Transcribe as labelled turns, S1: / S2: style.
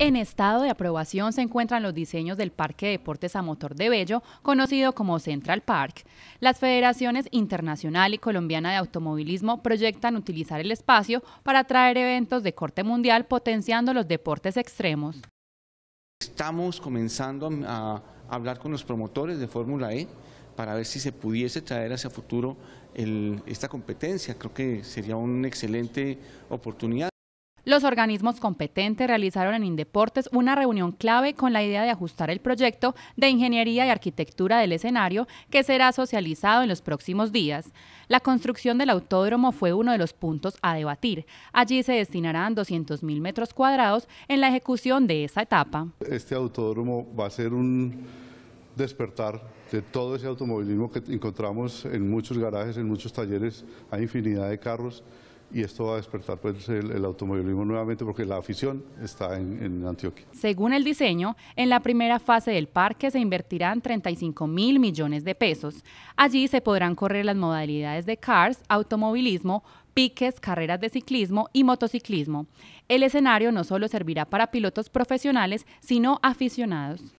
S1: En estado de aprobación se encuentran los diseños del Parque de Deportes a Motor de Bello, conocido como Central Park. Las federaciones internacional y colombiana de automovilismo proyectan utilizar el espacio para traer eventos de corte mundial potenciando los deportes extremos.
S2: Estamos comenzando a hablar con los promotores de Fórmula E para ver si se pudiese traer hacia futuro esta competencia. Creo que sería una excelente oportunidad.
S1: Los organismos competentes realizaron en Indeportes una reunión clave con la idea de ajustar el proyecto de ingeniería y arquitectura del escenario que será socializado en los próximos días. La construcción del autódromo fue uno de los puntos a debatir. Allí se destinarán 200.000 metros cuadrados en la ejecución de esa etapa.
S3: Este autódromo va a ser un despertar de todo ese automovilismo que encontramos en muchos garajes, en muchos talleres, hay infinidad de carros y esto va a despertar pues, el, automovilismo nuevamente porque la afición está en, en, Antioquia.
S1: Según el diseño, en la primera fase del parque se invertirán 35 mil millones de pesos. Allí se podrán correr las modalidades de cars, automovilismo, piques, carreras de ciclismo y motociclismo. El escenario no solo servirá para pilotos profesionales, sino aficionados.